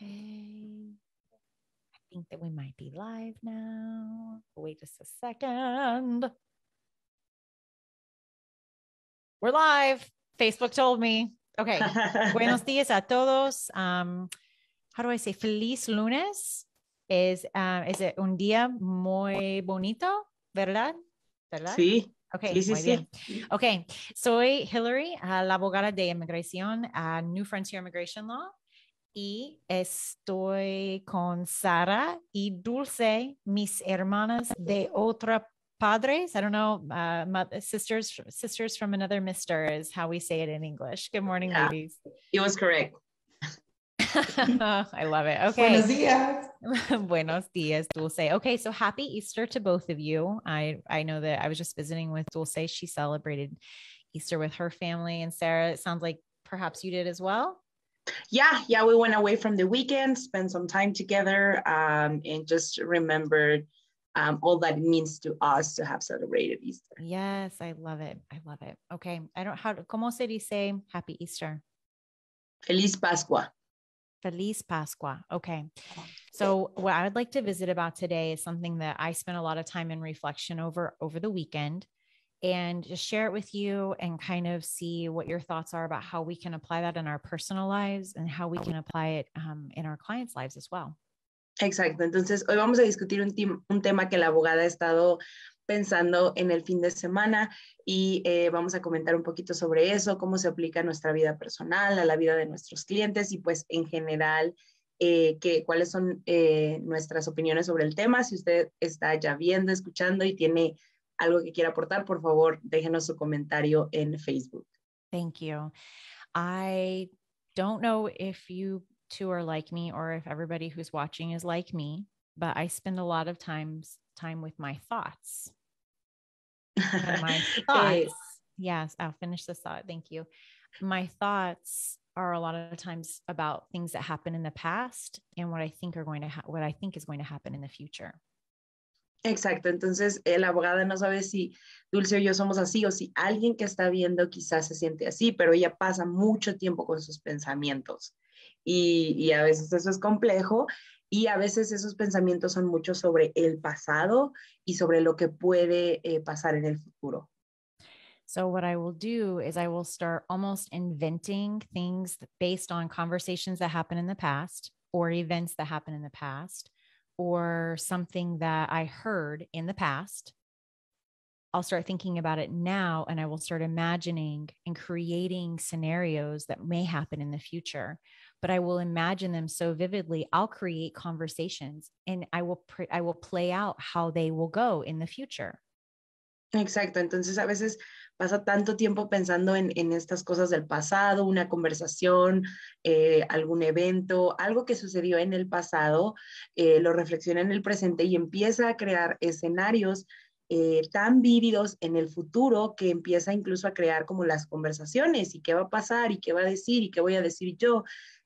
Okay. I think that we might be live now. Wait just a second. We're live. Facebook told me. Okay. Buenos dias a todos. Um, how do I say? Feliz lunes. Is uh, is it un día muy bonito, verdad? ¿Verdad? Sí. Okay, sí, sí, Sí. Okay, soy Hillary, uh, la abogada de inmigración uh, New Frontier Immigration Law y estoy con Sara y Dulce, mis hermanas de otra padres. I don't know, uh, mother, sisters, sisters from another mister is how we say it in English. Good morning, yeah, ladies. It was correct. I love it. Okay. Buenos dias. Buenos dias, Dulce. Okay, so happy Easter to both of you. I I know that I was just visiting with Dulce. She celebrated Easter with her family and Sarah. It sounds like perhaps you did as well. Yeah, yeah, we went away from the weekend, spent some time together, um, and just remembered um, all that means to us to have celebrated Easter. Yes, I love it. I love it. Okay, I don't how. Como se dice Happy Easter? Feliz Pascua. Feliz Pascua. Okay. So what I would like to visit about today is something that I spent a lot of time in reflection over over the weekend. Y just share it with you and kind of see what your thoughts are about how we can apply that in our personal lives and how we ah, can apply it um, in our clients' lives as well. Exacto, entonces hoy vamos a discutir un, un tema que la abogada ha estado pensando en el fin de semana y eh, vamos a comentar un poquito sobre eso, cómo se aplica a nuestra vida personal, a la vida de nuestros clientes y pues en general eh, que, cuáles son eh, nuestras opiniones sobre el tema. Si usted está ya viendo, escuchando y tiene algo que quiera aportar, por favor, déjenos su comentario en Facebook. Thank you. I don't know if you two are like me or if everybody who's watching is like me, but I spend a lot of times time with my thoughts. my thoughts. yes, I'll finish this thought. Thank you. My thoughts are a lot of times about things that happened in the past and what I think are going to ha- what I think is going to happen in the future. Exacto, entonces el la abogada no sabe si Dulce o yo somos así o si alguien que está viendo quizás se siente así, pero ella pasa mucho tiempo con sus pensamientos y, a veces eso es complejo y a veces esos pensamientos son mucho sobre el pasado y sobre lo que puede eh, pasar en el futuro. So, what I will do is I will start almost inventing things based on conversations that happen in the past or events that happen in the past. or something that I heard in the past, I'll start thinking about it now and I will start imagining and creating scenarios that may happen in the future. But I will imagine them so vividly, I'll create conversations and I will pr- I will play out how they will go in the future. Exacto, entonces a veces pasa tanto tiempo pensando en, estas cosas del pasado, una conversación, eh, algún evento, algo que sucedió en el pasado, eh, lo reflexiona en el presente y empieza a crear escenarios eh, tan vívidos en el futuro que empieza incluso a crear como las conversaciones y qué va a pasar y qué va a decir y qué voy a decir yo.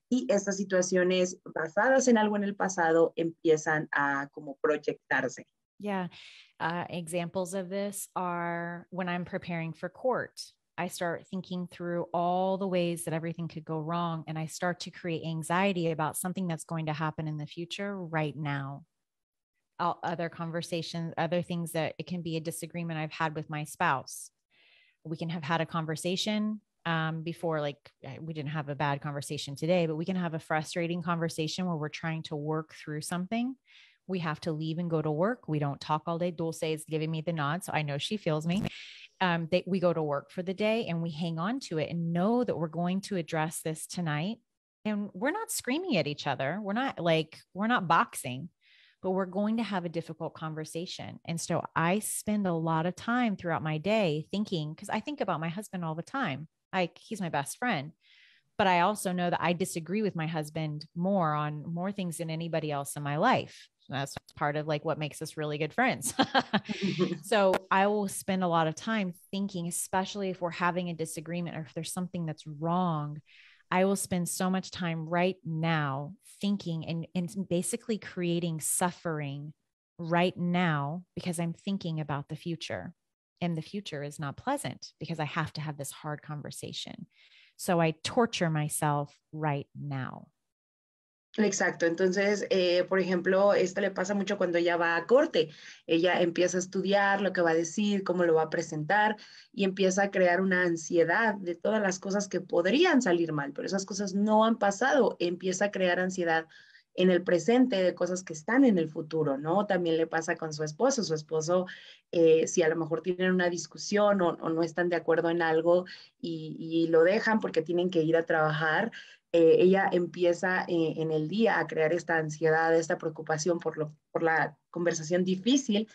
Y estas situaciones basadas en algo en el pasado empiezan a como proyectarse. Yeah. Uh, examples of this are when I'm preparing for court, I start thinking through all the ways that everything could go wrong. And I start to create anxiety about something that's going to happen in the future right now. other conversations, other things that it can be a disagreement I've had with my spouse. We can have had a conversation um, before, like we didn't have a bad conversation today, but we can have a frustrating conversation where we're trying to work through something we have to leave and go to work. We don't talk all day. Dulce is giving me the nod, so I know she feels me. Um, they, we go to work for the day and we hang on to it and know that we're going to address this tonight. And we're not screaming at each other. We're not like, we're not boxing, but we're going to have a difficult conversation. And so I spend a lot of time throughout my day thinking, because I think about my husband all the time. Like, he's my best friend but I also know that I disagree with my husband more on more things than anybody else in my life. that's part of like what makes us really good friends. so I will spend a lot of time thinking, especially if we're having a disagreement or if there's something that's wrong. I will spend so much time right now thinking and, and basically creating suffering right now because I'm thinking about the future. And the future is not pleasant because I have to have this hard conversation. So I torture myself right now. Exacto, entonces, eh, por ejemplo, esto le pasa mucho cuando ella va a corte, ella empieza a estudiar lo que va a decir, cómo lo va a presentar y empieza a crear una ansiedad de todas las cosas que podrían salir mal, pero esas cosas no han pasado, empieza a crear ansiedad en el presente de cosas que están en el futuro, ¿no? También le pasa con su esposo, su esposo, eh, si a lo mejor tienen una discusión o, no están de acuerdo en algo y, lo dejan porque tienen que ir a trabajar, eh, ella empieza eh, en el día a crear esta ansiedad, esta preocupación por, lo, por la conversación difícil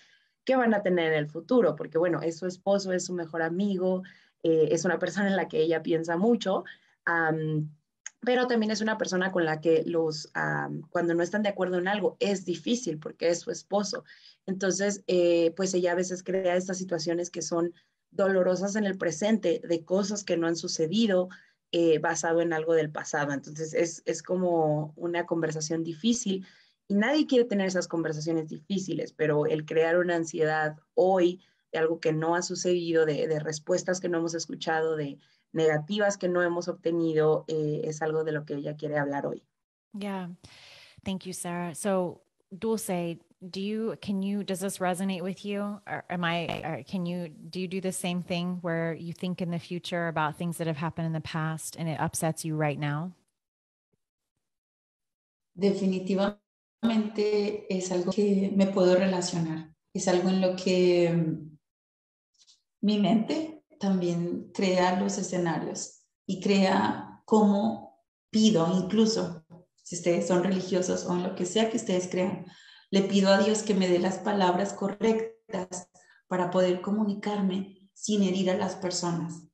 que van a tener en el futuro, porque bueno, es su esposo, es su mejor amigo, es una persona en la que ella piensa mucho pero también es una persona con la que los, ah, cuando no están de acuerdo en algo, es difícil porque es su esposo. Entonces, eh, pues ella a veces crea estas situaciones que son dolorosas en el presente, de cosas que no han sucedido eh, basado en algo del pasado. Entonces, es, es como una conversación difícil y nadie quiere tener esas conversaciones difíciles, pero el crear una ansiedad hoy de algo que no ha sucedido, de, de respuestas que no hemos escuchado, de negativas que no hemos obtenido eh, es algo de lo que ella quiere hablar hoy. Yeah. Thank you, Sarah. So, Dulce, do you can you does this resonate with you? Or am I can you do you do the same thing where you think in the future about things that have happened in the past and it upsets you right now? Definitivamente es algo que me puedo relacionar. Es algo en lo que mm, mi mente también crea los escenarios y crea cómo pido, incluso si ustedes son religiosos o en lo que sea que ustedes crean, le pido a Dios que me dé las palabras correctas para poder comunicarme sin herir a las personas,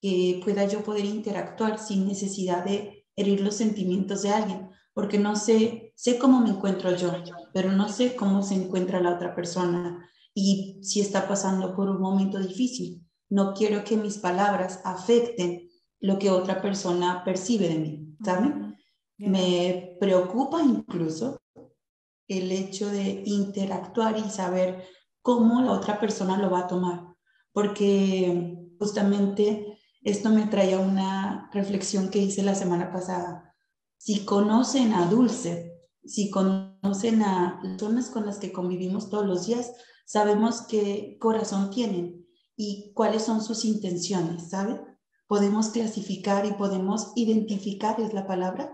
que pueda yo poder interactuar sin necesidad de herir los sentimientos de alguien, porque no sé, sé cómo me encuentro yo, pero no sé cómo se encuentra la otra persona y si está pasando por un momento difícil no quiero que mis palabras afecten lo que otra persona percibe de mí, ¿saben? Me preocupa incluso el hecho de interactuar y saber cómo la otra persona lo va a tomar, porque justamente esto me trae una reflexión que hice la semana pasada. Si conocen a Dulce, si conocen a las personas con las que convivimos todos los días, sabemos qué corazón tienen, y cuáles son sus intenciones, ¿sabe? Podemos clasificar y podemos identificar, es la palabra,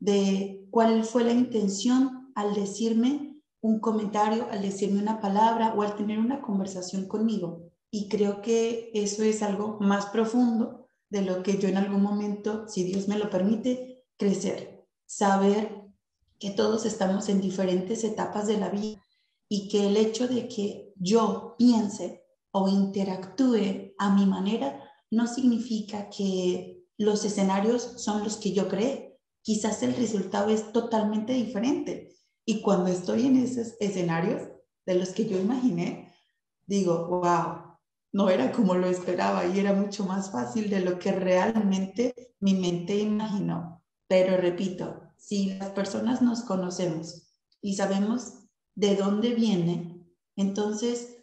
de cuál fue la intención al decirme un comentario, al decirme una palabra o al tener una conversación conmigo. Y creo que eso es algo más profundo de lo que yo en algún momento, si Dios me lo permite, crecer. Saber que todos estamos en diferentes etapas de la vida y que el hecho de que yo piense o interactúe a mi manera, no significa que los escenarios son los que yo creé. Quizás el resultado es totalmente diferente. Y cuando estoy en esos escenarios de los que yo imaginé, digo, wow, no era como lo esperaba y era mucho más fácil de lo que realmente mi mente imaginó. Pero repito, si las personas nos conocemos y sabemos de dónde viene, entonces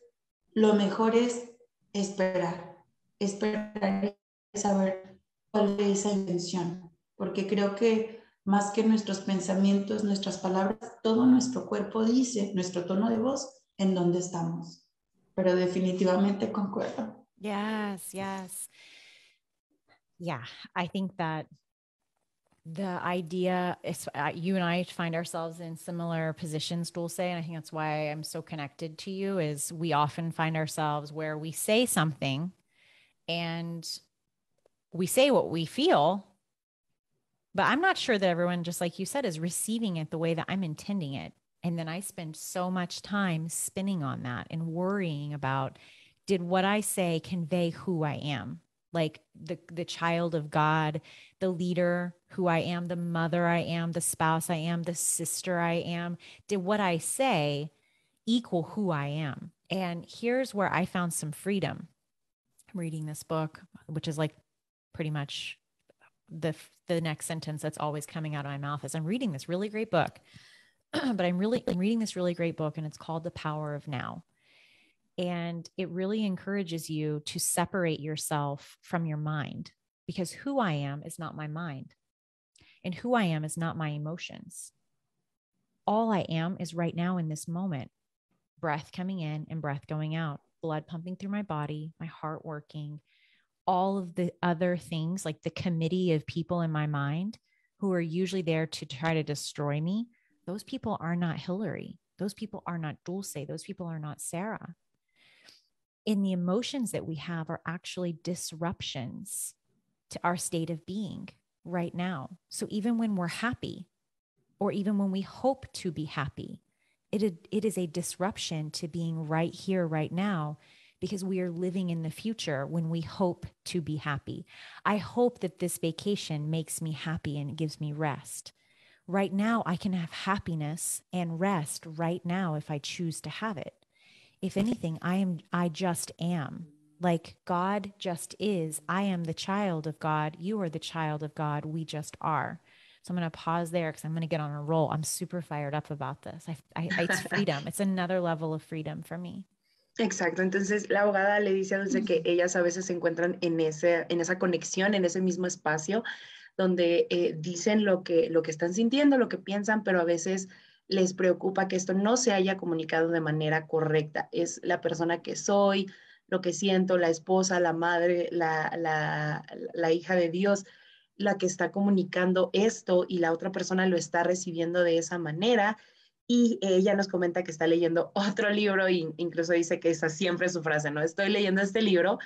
lo mejor es esperar, esperar y saber cuál es esa intención, porque creo que más que nuestros pensamientos, nuestras palabras, todo nuestro cuerpo dice, nuestro tono de voz, en dónde estamos. Pero definitivamente concuerdo. Yes, yes. Yeah, I think that the idea is uh, you and I find ourselves in similar positions, Dulce, and I think that's why I'm so connected to you is we often find ourselves where we say something and we say what we feel, but I'm not sure that everyone, just like you said, is receiving it the way that I'm intending it. And then I spend so much time spinning on that and worrying about did what I say convey who I am? like the the child of God, the leader who I am, the mother I am, the spouse I am, the sister I am. Did what I say equal who I am? And here's where I found some freedom I'm reading this book, which is like pretty much the the next sentence that's always coming out of my mouth is I'm reading this really great book. but I'm really I'm reading this really great book and it's called The Power of Now. And it really encourages you to separate yourself from your mind because who I am is not my mind. And who I am is not my emotions. All I am is right now in this moment breath coming in and breath going out, blood pumping through my body, my heart working, all of the other things like the committee of people in my mind who are usually there to try to destroy me. Those people are not Hillary. Those people are not Dulce. Those people are not Sarah in the emotions that we have are actually disruptions to our state of being right now. So even when we're happy, or even when we hope to be happy, it, it is a disruption to being right here, right now, because we are living in the future when we hope to be happy. I hope that this vacation makes me happy and gives me rest. Right now, I can have happiness and rest right now if I choose to have it if anything, I am, I just am. Like God just is. I am the child of God. You are the child of God. We just are. So I'm going to pause there because I'm going to get on a roll. I'm super fired up about this. I, I, it's freedom. it's another level of freedom for me. Exacto, entonces la abogada le dice a Dulce que ellas a veces se encuentran en, ese, en esa conexión, en ese mismo espacio, donde eh, dicen lo que, lo que están sintiendo, lo que piensan, pero a veces les preocupa que esto no se haya comunicado de manera correcta. Es la persona que soy, lo que siento, la esposa, la madre, la, la, hija de Dios, la que está comunicando esto y la otra persona lo está recibiendo de esa manera y ella nos comenta que está leyendo otro libro e incluso dice que esa siempre es su frase, ¿no? Estoy leyendo este libro,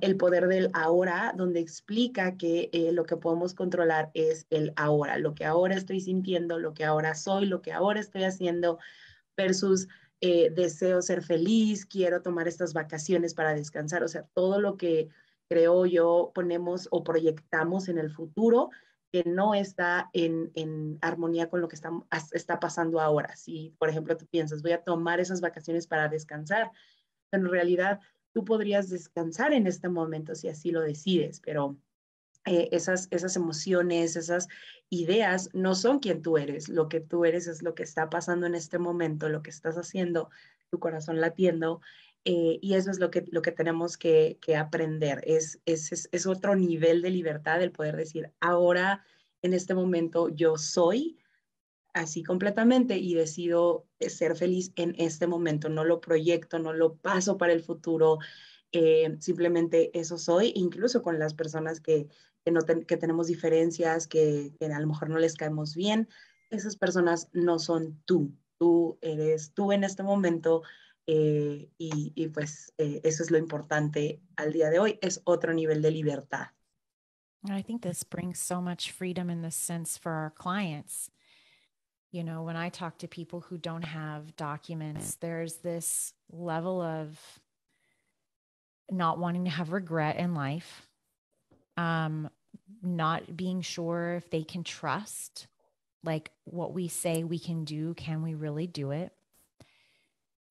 El poder del ahora, donde explica que eh, lo que podemos controlar es el ahora, lo que ahora estoy sintiendo, lo que ahora soy, lo que ahora estoy haciendo versus eh, deseo ser feliz, quiero tomar estas vacaciones para descansar, o sea, todo lo que creo yo ponemos o proyectamos en el futuro que no está en, en, armonía con lo que está, está pasando ahora. Si, por ejemplo, tú piensas, voy a tomar esas vacaciones para descansar, en realidad tú podrías descansar en este momento si así lo decides, pero eh, esas, esas emociones, esas ideas no son quien tú eres. Lo que tú eres es lo que está pasando en este momento, lo que estás haciendo, tu corazón latiendo, eh, y eso es lo que, lo que tenemos que, aprender. Es, otro nivel de libertad el poder decir, ahora, en este momento, yo soy así completamente y decido eh, ser feliz en este momento. No lo proyecto, no lo paso para el futuro. Eh, simplemente eso soy, incluso con las personas que, que, no tenemos diferencias, que, que a lo mejor no les caemos bien, esas personas no son tú. Tú eres tú en este momento, eh, y, y, pues eh, eso es lo importante al día de hoy, es otro nivel de libertad. I think this brings so much freedom in this sense for our clients. You know, when I talk to people who don't have documents, there's this level of not wanting to have regret in life, um, not being sure if they can trust, like what we say we can do, can we really do it?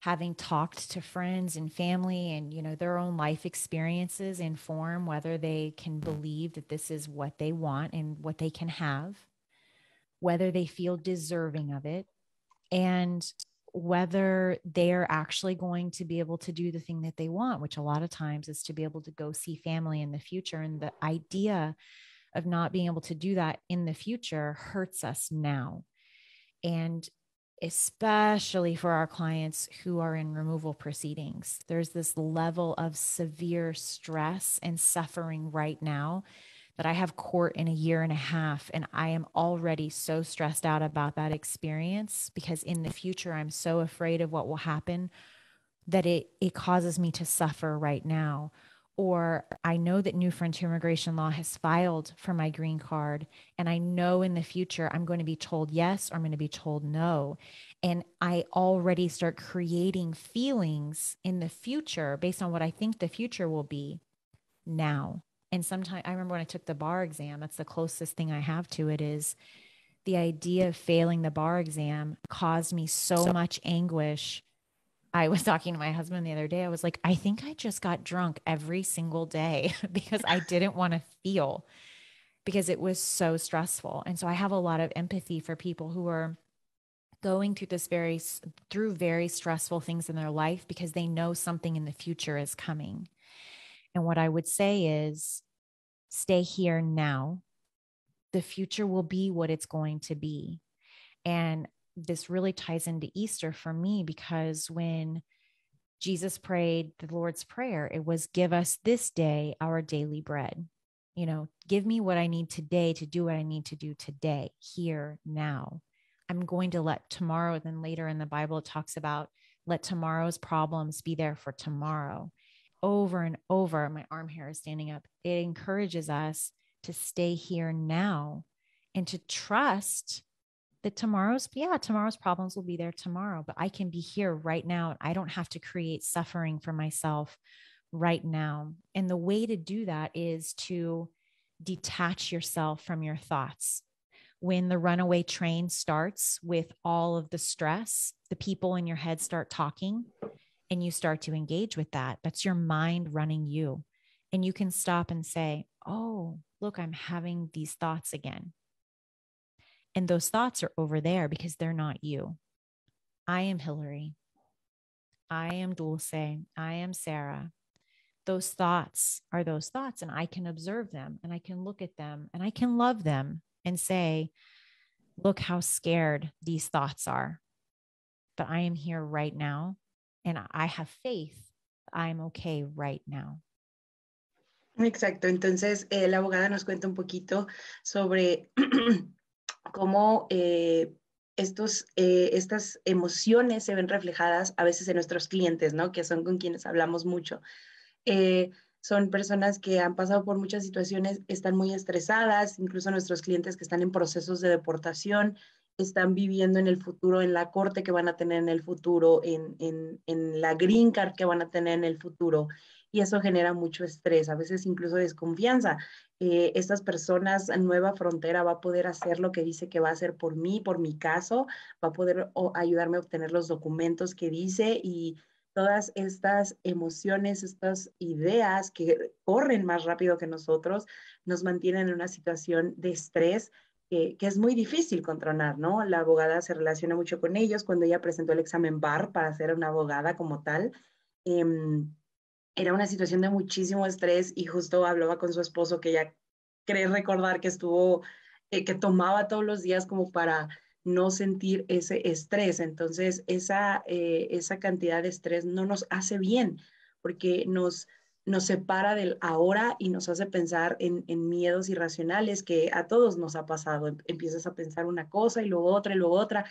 having talked to friends and family and you know their own life experiences inform whether they can believe that this is what they want and what they can have whether they feel deserving of it and whether they're actually going to be able to do the thing that they want which a lot of times is to be able to go see family in the future and the idea of not being able to do that in the future hurts us now and especially for our clients who are in removal proceedings. There's this level of severe stress and suffering right now that I have court in a year and a half, and I am already so stressed out about that experience because in the future, I'm so afraid of what will happen that it, it causes me to suffer right now or I know that New Frontier Immigration Law has filed for my green card, and I know in the future I'm going to be told yes or I'm going to be told no. And I already start creating feelings in the future based on what I think the future will be now. And sometimes I remember when I took the bar exam, that's the closest thing I have to it is the idea of failing the bar exam caused me so much anguish I was talking to my husband the other day. I was like, I think I just got drunk every single day because I didn't want to feel because it was so stressful. And so I have a lot of empathy for people who are going through this very through very stressful things in their life because they know something in the future is coming. And what I would say is stay here now. The future will be what it's going to be. And this really ties into Easter for me because when Jesus prayed the Lord's Prayer, it was, Give us this day our daily bread. You know, give me what I need today to do what I need to do today, here, now. I'm going to let tomorrow, then later in the Bible, it talks about let tomorrow's problems be there for tomorrow. Over and over, my arm hair is standing up. It encourages us to stay here now and to trust that tomorrow's yeah tomorrow's problems will be there tomorrow but i can be here right now i don't have to create suffering for myself right now and the way to do that is to detach yourself from your thoughts when the runaway train starts with all of the stress the people in your head start talking and you start to engage with that that's your mind running you and you can stop and say oh look i'm having these thoughts again and those thoughts are over there because they're not you. I am Hillary. I am Dulce. I am Sarah. Those thoughts are those thoughts, and I can observe them and I can look at them and I can love them and say, Look how scared these thoughts are. But I am here right now, and I have faith I'm okay right now. Exacto, entonces eh, la abogada nos cuenta un poquito sobre cómo eh, eh, estas emociones se ven reflejadas a veces en nuestros clientes, ¿no? Que son con quienes hablamos mucho. Eh, son personas que han pasado por muchas situaciones, están muy estresadas, incluso nuestros clientes que están en procesos de deportación, están viviendo en el futuro, en la corte que van a tener en el futuro, en, en la green card que van a tener en el futuro, y eso genera mucho estrés, a veces incluso desconfianza. Eh, estas personas, Nueva Frontera va a poder hacer lo que dice que va a hacer por mí, por mi caso, va a poder ayudarme a obtener los documentos que dice y todas estas emociones, estas ideas que corren más rápido que nosotros, nos mantienen en una situación de estrés que, es muy difícil controlar, ¿no? La abogada se relaciona mucho con ellos cuando ella presentó el examen BAR para ser una abogada como tal. Em, era una situación de muchísimo estrés y justo hablaba con su esposo que ya crees recordar que estuvo, eh, que tomaba todos los días como para no sentir ese estrés. Entonces, esa, eh, esa cantidad de estrés no nos hace bien porque nos, nos separa del ahora y nos hace pensar en, en, miedos irracionales que a todos nos ha pasado. Em, empiezas a pensar una cosa y luego otra y luego otra.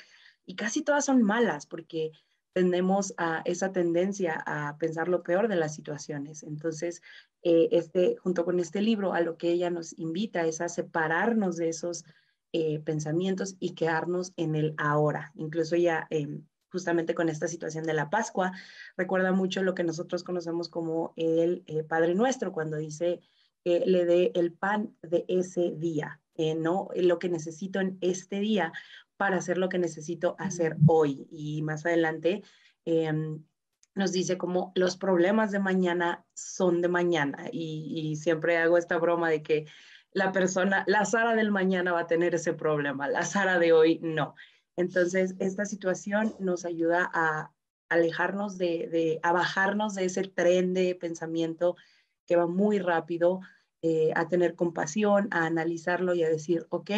Y casi todas son malas porque tendemos a esa tendencia a pensar lo peor de las situaciones. Entonces, eh, este, junto con este libro, a lo que ella nos invita es a separarnos de esos eh, pensamientos y quedarnos en el ahora. Incluso ya em, justamente con esta situación de la Pascua, recuerda mucho lo que nosotros conocemos como el eh, Padre Nuestro, cuando dice que le dé el pan de ese día, ¿no? Lo que necesito en este día, para hacer lo que necesito hacer hoy. Y más adelante em, nos dice como los problemas de mañana son de mañana. Y, siempre hago esta broma de que la persona, la Sara del mañana va a tener ese problema, la Sara de hoy no. Entonces, esta situación nos ayuda a alejarnos de, a bajarnos de ese tren de pensamiento que va muy rápido, eh, a tener compasión, a analizarlo y a decir, ok,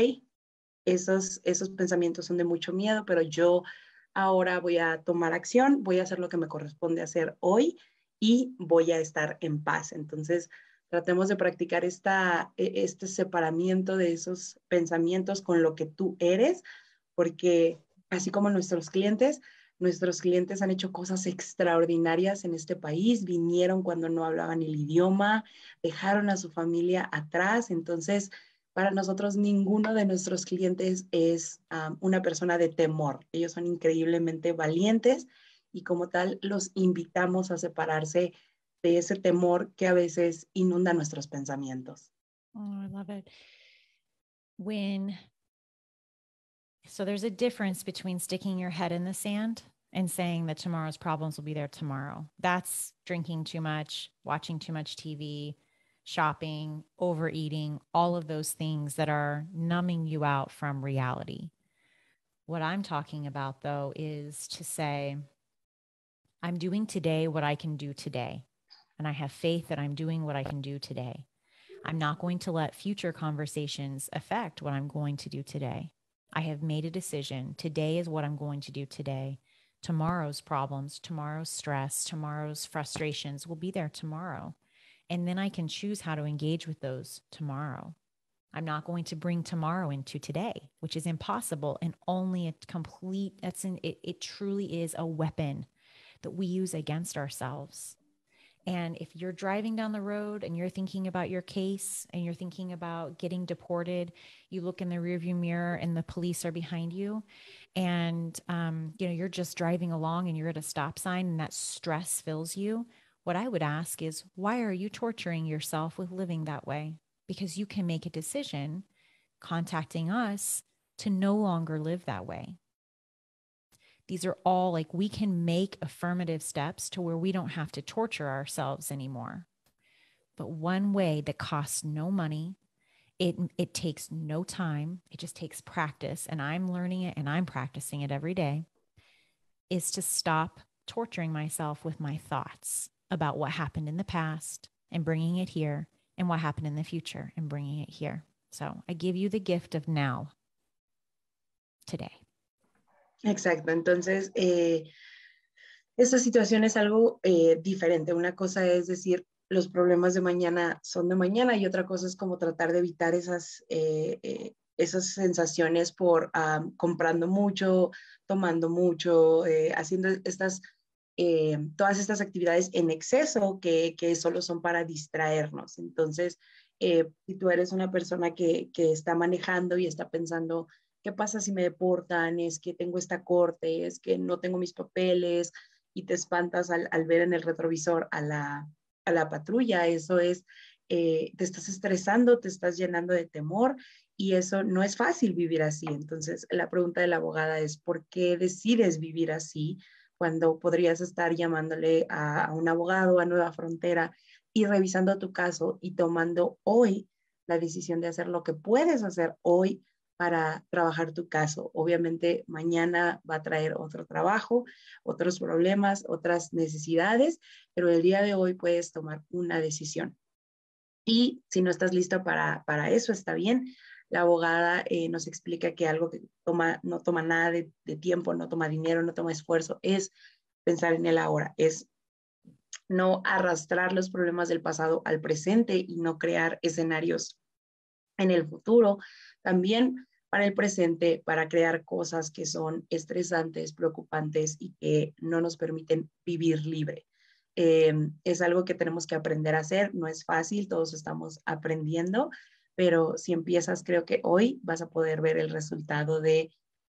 esos, pensamientos son de mucho miedo, pero yo ahora voy a tomar acción, voy a hacer lo que me corresponde hacer hoy y voy a estar en paz. Entonces, tratemos de practicar esta, e, este separamiento de esos pensamientos con lo que tú eres, porque así como nuestros clientes, nuestros clientes han hecho cosas extraordinarias en este país, vinieron cuando no hablaban el idioma, dejaron a su familia atrás, entonces para nosotros ninguno de nuestros clientes es una persona de temor. Ellos son increíblemente valientes y como tal los invitamos a separarse de ese temor que a veces inunda nuestros pensamientos. Oh, I love it. When so there's a difference between sticking your head in the sand and saying that tomorrow's problems will be there tomorrow. That's drinking too much, watching too much TV, shopping, overeating, all of those things that are numbing you out from reality. What I'm talking about, though, is to say, I'm doing today what I can do today. And I have faith that I'm doing what I can do today. I'm not going to let future conversations affect what I'm going to do today. I have made a decision. Today is what I'm going to do today. Tomorrow's problems, tomorrow's stress, tomorrow's frustrations will be there tomorrow. And then I can choose how to engage with those tomorrow. I'm not going to bring tomorrow into today, which is impossible and only a complete that's an it, it truly is a weapon that we use against ourselves. And if you're driving down the road and you're thinking about your case and you're thinking about getting deported, you look in the rearview mirror and the police are behind you, and um, you know you're just driving along and you're at a stop sign and that stress fills you. What I would ask is, why are you torturing yourself with living that way? Because you can make a decision contacting us to no longer live that way. These are all like we can make affirmative steps to where we don't have to torture ourselves anymore. But one way that costs no money, it, it takes no time, it just takes practice. And I'm learning it and I'm practicing it every day is to stop torturing myself with my thoughts. about what happened in the past and bringing it here and what happened in the future and bringing it here. So I give you the gift of now, today. Exacto. Entonces, eh, esta situación es algo eh, diferente. Una cosa es decir, los problemas de mañana son de mañana y otra cosa es como tratar de evitar esas, eh, eh, esas sensaciones por ah, comprando mucho, tomando mucho, haciendo estas eh, todas estas actividades en exceso que, que solo son para distraernos. Entonces, eh, si tú eres una persona que, está manejando y está pensando, ¿qué pasa si me deportan? Es que tengo esta corte, es que no tengo mis papeles y te espantas al, ver en el retrovisor a la, patrulla. Eso es, eh, te estás estresando, te estás llenando de temor y eso no es fácil vivir así. Entonces, la pregunta de la abogada es, ¿por qué decides vivir así? cuando podrías estar llamándole a, un abogado a Nueva Frontera y revisando tu caso y tomando hoy la decisión de hacer lo que puedes hacer hoy para trabajar tu caso. Obviamente mañana va a traer otro trabajo, otros problemas, otras necesidades, pero el día de hoy puedes tomar una decisión. Y si no estás listo para eso, está bien la abogada eh, nos explica que algo que toma, no toma nada de, tiempo, no toma dinero, no toma esfuerzo, es pensar en el ahora, es no arrastrar los problemas del pasado al presente y no crear escenarios en el futuro. También para el presente, para crear cosas que son estresantes, preocupantes y que no nos permiten vivir libre. Eh, es algo que tenemos que aprender a hacer, no es fácil, todos estamos aprendiendo pero si empiezas, creo que hoy vas a poder ver el resultado de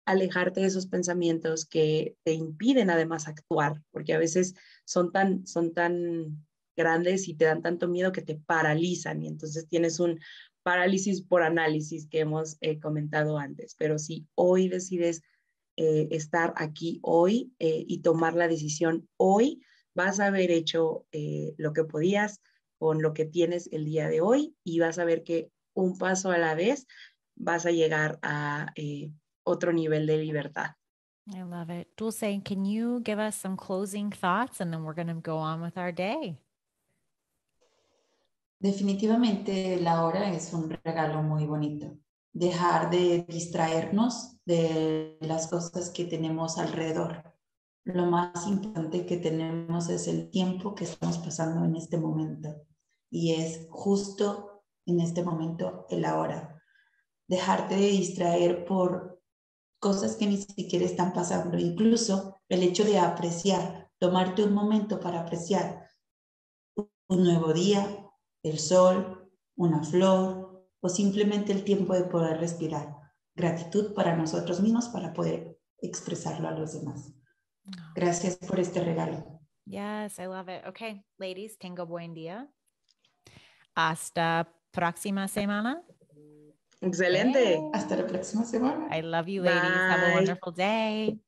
alejarte de esos pensamientos que te impiden además actuar, porque a veces son tan, son tan grandes y te dan tanto miedo que te paralizan y entonces tienes un parálisis por análisis que hemos eh, comentado antes, pero si hoy decides eh, estar aquí hoy eh, y tomar la decisión hoy, vas a haber hecho lo que podías con lo que tienes el día de hoy y vas a ver que un paso a la vez, vas a llegar a eh, otro nivel de libertad. I love it. Dulce, can you give us some closing thoughts and then we're going to go on with our day? Definitivamente la hora es un regalo muy bonito. Dejar de distraernos de las cosas que tenemos alrededor. Lo más importante que tenemos es el tiempo que estamos pasando en este momento y es justo en este momento, el ahora. Dejarte de distraer por cosas que ni siquiera están pasando. Incluso el hecho de apreciar, tomarte un momento para apreciar un nuevo día, el sol, una flor o simplemente el tiempo de poder respirar. Gratitud para nosotros mismos para poder expresarlo a los demás. Ah. Gracias por este regalo. Yes, I love it. Okay, ladies, tengo buen día. Hasta próxima semana. Excelente. Hasta la próxima semana. I love you, ladies. Have a wonderful day.